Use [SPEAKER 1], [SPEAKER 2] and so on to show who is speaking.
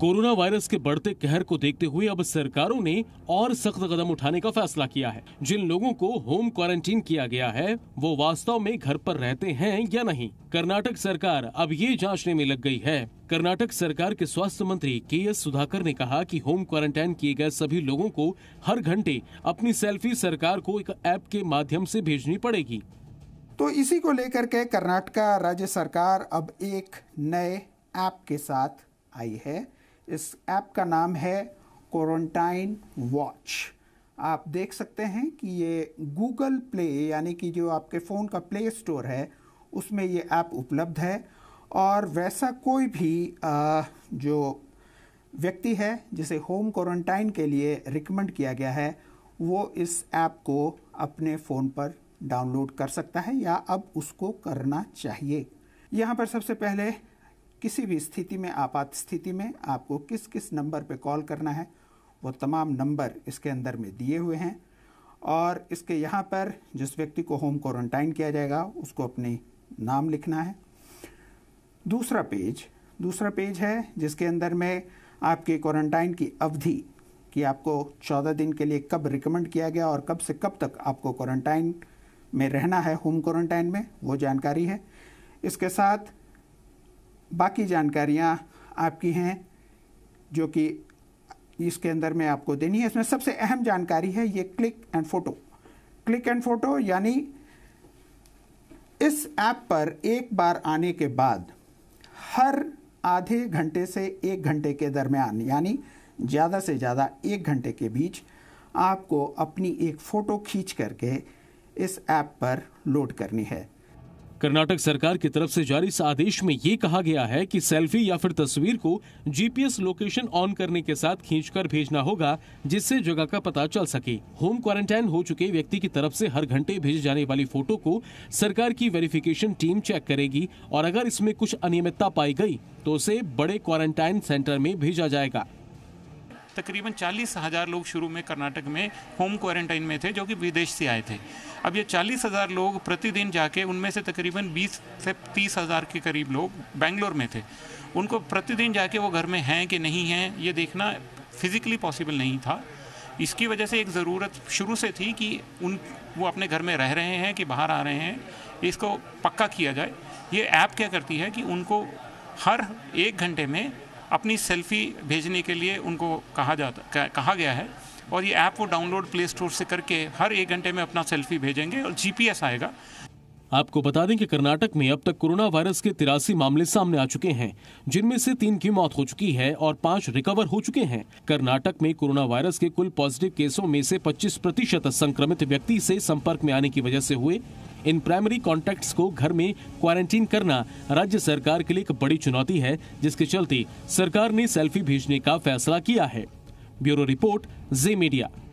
[SPEAKER 1] corona virus के बढ़ते कहर को देखते हुए अब सरकारों ने और सख्त कदम उठाने का फैसला किया है जिन लोगों को होम क्वारंटीन किया गया है वो वास्तव में घर पर रहते हैं या नहीं कर्नाटक सरकार अब ये जांचने में लग गई है कर्नाटक सरकार के स्वास्थ्य मंत्री के एस सुधाकर ने कहा कि होम क्वारंटाइन किए गए सभी लोगों को हर घंटे अपनी सेल्फी सरकार को एक ऐप के माध्यम से भेजनी पड़ेगी
[SPEAKER 2] तो इसी को लेकर के कर्नाटका राज्य सरकार अब एक नए ऐप के साथ आई है इस ऐप का नाम है क्वारंटाइन वॉच आप देख सकते हैं कि ये गूगल प्ले यानी कि जो आपके फ़ोन का प्ले स्टोर है उसमें ये ऐप उपलब्ध है और वैसा कोई भी आ, जो व्यक्ति है जिसे होम क्वारंटाइन के लिए रिकमेंड किया गया है वो इस ऐप को अपने फ़ोन पर डाउनलोड कर सकता है या अब उसको करना चाहिए यहाँ पर सबसे पहले किसी भी स्थिति में आपात स्थिति में आपको किस किस नंबर पर कॉल करना है वो तमाम नंबर इसके अंदर में दिए हुए हैं और इसके यहाँ पर जिस व्यक्ति को होम क्वारंटाइन किया जाएगा उसको अपने नाम लिखना है दूसरा पेज दूसरा पेज है जिसके अंदर में आपके क्वारंटाइन की अवधि कि आपको 14 दिन के लिए कब रिकमेंड किया गया और कब से कब तक आपको क्वारंटाइन में रहना है होम क्वारंटाइन में वो जानकारी है इसके साथ बाकी जानकारियाँ आपकी हैं जो कि इसके अंदर में आपको देनी है इसमें सबसे अहम जानकारी है ये click and photo click and photo यानी इस ऐप पर एक बार आने के बाद हर आधे घंटे से एक घंटे के दरमियान यानी ज़्यादा से ज़्यादा एक घंटे के बीच आपको अपनी एक फ़ोटो खींच करके इस ऐप पर लोड करनी है
[SPEAKER 1] कर्नाटक सरकार की तरफ से जारी इस आदेश में ये कहा गया है कि सेल्फी या फिर तस्वीर को जीपीएस लोकेशन ऑन करने के साथ खींचकर भेजना होगा जिससे जगह का पता चल सके होम क्वारंटाइन हो चुके व्यक्ति की तरफ से हर घंटे भेजे जाने वाली फोटो को सरकार की वेरिफिकेशन टीम चेक करेगी और अगर इसमें कुछ अनियमितता पाई गई तो उसे बड़े क्वारंटाइन सेंटर में भेजा जाएगा
[SPEAKER 3] तकरीबन चालीस हज़ार लोग शुरू में कर्नाटक में होम क्वारंटाइन में थे जो कि विदेश से आए थे अब ये चालीस हज़ार लोग प्रतिदिन जाके उनमें से तकरीबन बीस से तीस हज़ार के करीब लोग बेंगलोर में थे उनको प्रतिदिन जाके वो घर में हैं कि नहीं हैं ये देखना फिज़िकली पॉसिबल नहीं था इसकी वजह से एक ज़रूरत शुरू से थी कि उन वो अपने घर में रह रहे हैं कि बाहर आ रहे हैं इसको पक्का किया जाए ये ऐप क्या करती है कि उनको हर एक घंटे में अपनी सेल्फी भेजने के लिए उनको कहा जाता कहा गया है और ये ऐप
[SPEAKER 1] को डाउनलोड प्ले स्टोर से करके हर एक घंटे में अपना सेल्फी भेजेंगे और जीपीएस आएगा आपको बता दें कि कर्नाटक में अब तक कोरोना वायरस के तिरासी मामले सामने आ चुके हैं जिनमें से तीन की मौत हो चुकी है और पांच रिकवर हो चुके हैं कर्नाटक में कोरोना वायरस के कुल पॉजिटिव केसों में से 25 प्रतिशत संक्रमित व्यक्ति से संपर्क में आने की वजह से हुए इन प्राइमरी कॉन्टेक्ट को घर में क्वारंटीन करना राज्य सरकार के लिए एक बड़ी चुनौती है जिसके चलते सरकार ने सेल्फी भेजने का फैसला किया है ब्यूरो रिपोर्ट जे मीडिया